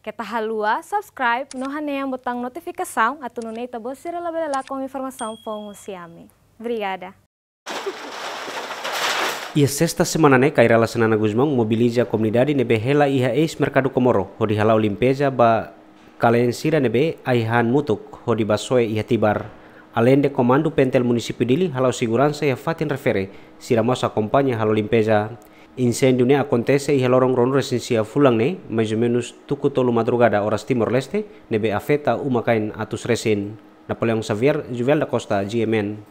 Kita halua, subscribe, no atau botão notificação, bos tabo sirela belela com informação fongo siame. Obrigada. Ia sesta semana né kai relacionada Guzmão mobiliza a nebe hela iha es merkadu Komoro, hodi halau limpeza ba sira nebe aihan mutuk, hodi basoe iha tibar Alende komando pentel munisipi Dili halau siguransa e fatin refere, sira mosa kompanya halau limpeza. Incendio ne acontece y helorong ron resensia fulang ne, mais menus menos tuku tolu madrugada oras Timor Leste, nebe afeta umakain atus resin. Napoleon Xavier, Juvel da Costa, GMN.